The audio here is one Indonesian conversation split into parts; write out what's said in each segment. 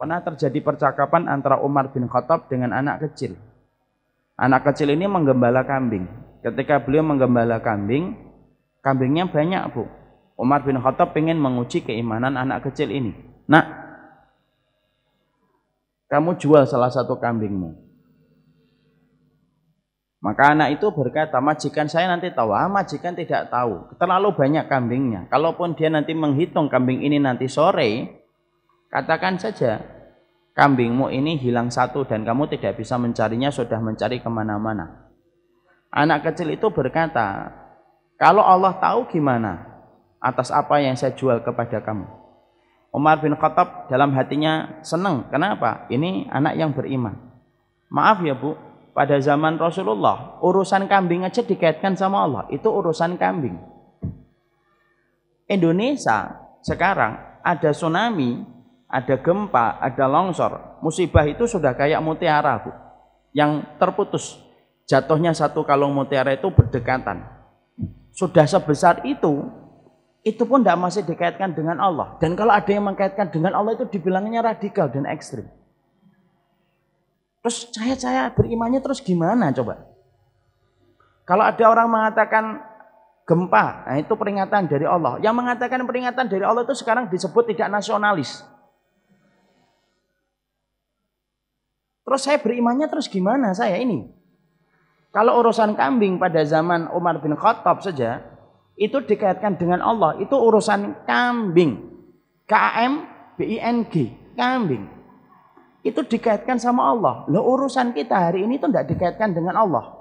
Pernah terjadi percakapan antara Umar bin Khattab dengan anak kecil. Anak kecil ini menggembala kambing. Ketika beliau menggembala kambing, kambingnya banyak, Bu. Umar bin Khattab ingin menguji keimanan anak kecil ini. Nak, kamu jual salah satu kambingmu. Maka anak itu berkata, majikan saya nanti tahu, ah, majikan tidak tahu, terlalu banyak kambingnya. Kalaupun dia nanti menghitung kambing ini nanti sore, Katakan saja, kambingmu ini hilang satu dan kamu tidak bisa mencarinya, sudah mencari kemana-mana. Anak kecil itu berkata, kalau Allah tahu gimana atas apa yang saya jual kepada kamu. Umar bin Khattab dalam hatinya senang. Kenapa? Ini anak yang beriman. Maaf ya bu, pada zaman Rasulullah urusan kambing aja dikaitkan sama Allah. Itu urusan kambing. Indonesia sekarang ada tsunami ada gempa, ada longsor, musibah itu sudah kayak mutiara, Bu. Yang terputus. Jatuhnya satu kalung mutiara itu berdekatan. Sudah sebesar itu, itu pun tidak masih dikaitkan dengan Allah. Dan kalau ada yang mengkaitkan dengan Allah itu dibilangnya radikal dan ekstrim. Terus saya-saya berimannya terus gimana coba? Kalau ada orang mengatakan gempa, nah itu peringatan dari Allah. Yang mengatakan peringatan dari Allah itu sekarang disebut tidak nasionalis. Terus saya berimannya terus gimana saya ini? Kalau urusan kambing pada zaman Umar bin Khattab saja itu dikaitkan dengan Allah, itu urusan kambing. K A M B I N G, kambing. Itu dikaitkan sama Allah. Loh urusan kita hari ini itu tidak dikaitkan dengan Allah.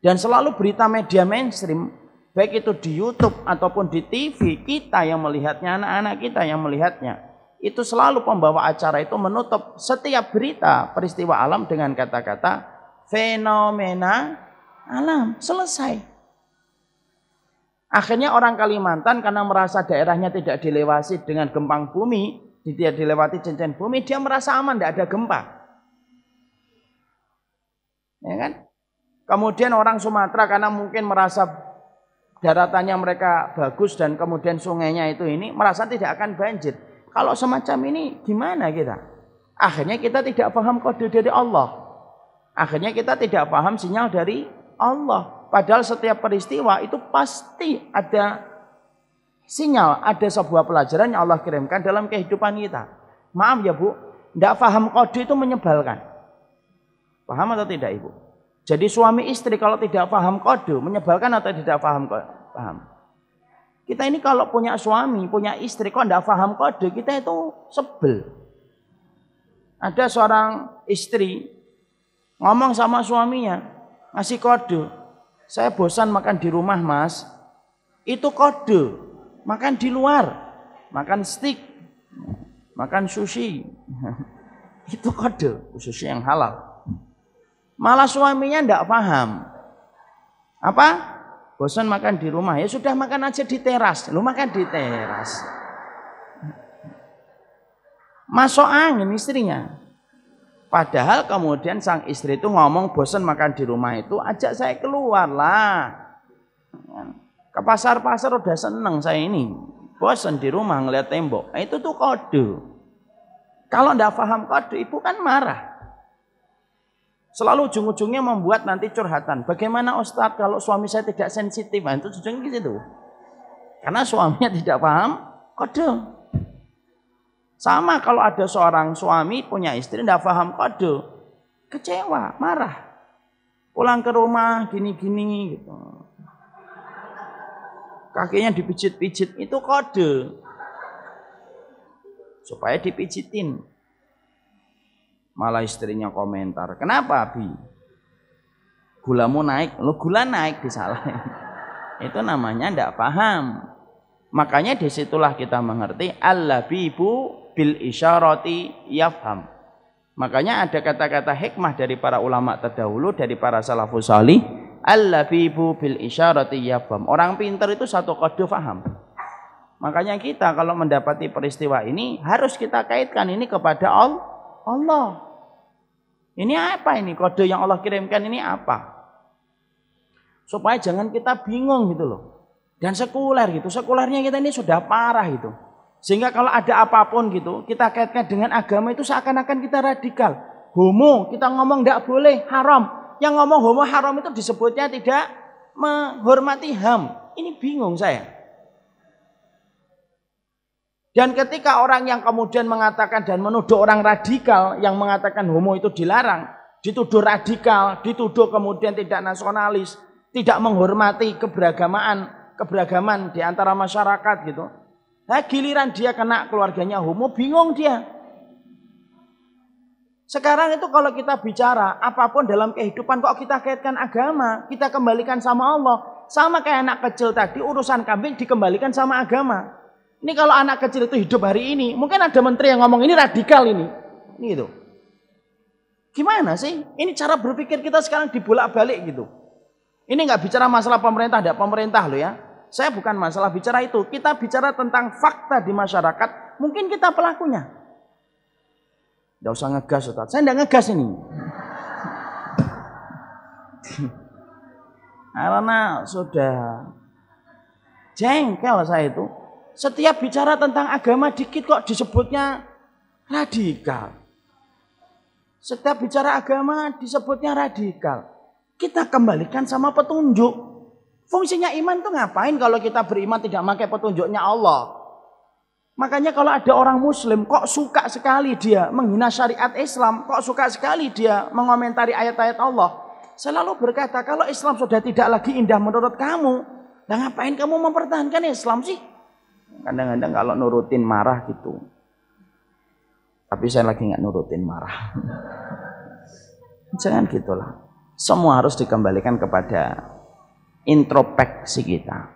Dan selalu berita media mainstream baik itu di YouTube ataupun di TV, kita yang melihatnya, anak-anak kita yang melihatnya itu selalu pembawa acara itu menutup setiap berita peristiwa alam dengan kata-kata fenomena alam. Selesai. Akhirnya orang Kalimantan karena merasa daerahnya tidak dilewati dengan gempang bumi, tidak dilewati cincin bumi, dia merasa aman, tidak ada gempa. Ya kan? Kemudian orang Sumatera karena mungkin merasa daratannya mereka bagus dan kemudian sungainya itu ini merasa tidak akan banjir. Kalau semacam ini gimana kita? Akhirnya kita tidak paham kode dari Allah. Akhirnya kita tidak paham sinyal dari Allah. Padahal setiap peristiwa itu pasti ada sinyal, ada sebuah pelajaran yang Allah kirimkan dalam kehidupan kita. Maaf ya Bu, tidak paham kode itu menyebalkan. Paham atau tidak Ibu? Jadi suami istri kalau tidak paham kode, menyebalkan atau tidak paham? Paham. Kita ini kalau punya suami, punya istri, kok tidak paham kode, kita itu sebel. Ada seorang istri ngomong sama suaminya, ngasih kode. Saya bosan makan di rumah mas, itu kode. Makan di luar, makan steak, makan sushi. itu kode, khususnya yang halal. Malah suaminya tidak paham. Apa? bosan makan di rumah ya sudah makan aja di teras lu makan di teras masuk angin istrinya padahal kemudian sang istri itu ngomong bosan makan di rumah itu ajak saya keluar lah ke pasar-pasar udah seneng saya ini bosan di rumah ngeliat tembok nah, itu tuh kode kalau ndak paham kode ibu kan marah Selalu ujung-ujungnya membuat nanti curhatan. Bagaimana Ustadz kalau suami saya tidak sensitif? Nah, itu ujungnya gitu. Karena suaminya tidak paham kode. Sama kalau ada seorang suami punya istri tidak paham kode. Kecewa, marah. Pulang ke rumah gini-gini gitu. Kakinya dipijit-pijit itu kode. Supaya dipijitin. Malah istrinya komentar, kenapa bi? Gula mu naik, lo gula naik disalahin. Itu namanya ndak paham. Makanya disitulah kita mengerti Allah bibu bil isyarati yafham. Makanya ada kata-kata hikmah dari para ulama terdahulu, dari para salafus salih. Allah Bibu bil isyarati yafham. Orang pinter itu satu kode faham. Makanya kita kalau mendapati peristiwa ini harus kita kaitkan ini kepada Allah. Ini apa ini? Kode yang Allah kirimkan ini apa? Supaya jangan kita bingung gitu loh. Dan sekuler gitu. Sekulernya kita ini sudah parah gitu. Sehingga kalau ada apapun gitu, kita kaitkan dengan agama itu seakan-akan kita radikal. Homo, kita ngomong tidak boleh, haram. Yang ngomong homo haram itu disebutnya tidak menghormati HAM. Ini bingung saya. Dan ketika orang yang kemudian mengatakan dan menuduh orang radikal yang mengatakan homo itu dilarang, dituduh radikal, dituduh kemudian tidak nasionalis, tidak menghormati keberagamaan, keberagaman di antara masyarakat gitu. Nah, giliran dia kena keluarganya homo, bingung dia. Sekarang itu kalau kita bicara apapun dalam kehidupan kok kita kaitkan agama, kita kembalikan sama Allah. Sama kayak anak kecil tadi urusan kambing dikembalikan sama agama. Ini kalau anak kecil itu hidup hari ini, mungkin ada menteri yang ngomong ini radikal ini. Ini itu. Gimana sih? Ini cara berpikir kita sekarang dibolak-balik gitu. Ini nggak bicara masalah pemerintah, tidak pemerintah loh ya. Saya bukan masalah bicara itu. Kita bicara tentang fakta di masyarakat. Mungkin kita pelakunya. Gak usah ngegas, Ustaz. Saya tidak ngegas ini. Karena sudah jengkel saya itu. Setiap bicara tentang agama dikit kok disebutnya radikal. Setiap bicara agama disebutnya radikal. Kita kembalikan sama petunjuk. Fungsinya iman tuh ngapain kalau kita beriman tidak pakai petunjuknya Allah? Makanya kalau ada orang muslim kok suka sekali dia menghina syariat Islam, kok suka sekali dia mengomentari ayat-ayat Allah. Selalu berkata kalau Islam sudah tidak lagi indah menurut kamu, dan ngapain kamu mempertahankan Islam sih? Kadang-kadang kalau nurutin marah gitu. Tapi saya lagi nggak nurutin marah. Jangan gitulah. Semua harus dikembalikan kepada introspeksi kita.